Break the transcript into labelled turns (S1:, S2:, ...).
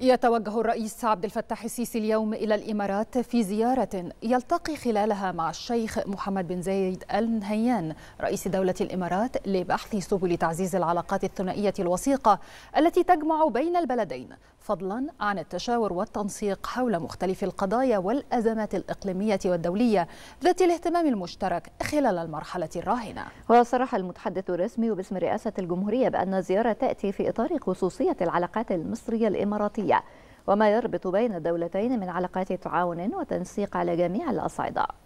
S1: يتوجه الرئيس عبد الفتاح السيسي اليوم إلى الإمارات في زيارة يلتقي خلالها مع الشيخ محمد بن زايد آل نهيان رئيس دولة الإمارات لبحث سبل تعزيز العلاقات الثنائية الوثيقة التي تجمع بين البلدين فضلا عن التشاور والتنسيق حول مختلف القضايا والأزمات الإقليمية والدولية ذات الاهتمام المشترك خلال المرحلة الراهنة وصرح المتحدث
S2: الرسمي باسم رئاسة الجمهورية بأن الزيارة تأتي في إطار خصوصية العلاقات المصرية الإماراتية وما يربط بين الدولتين من علاقات تعاون وتنسيق على جميع الأصعدة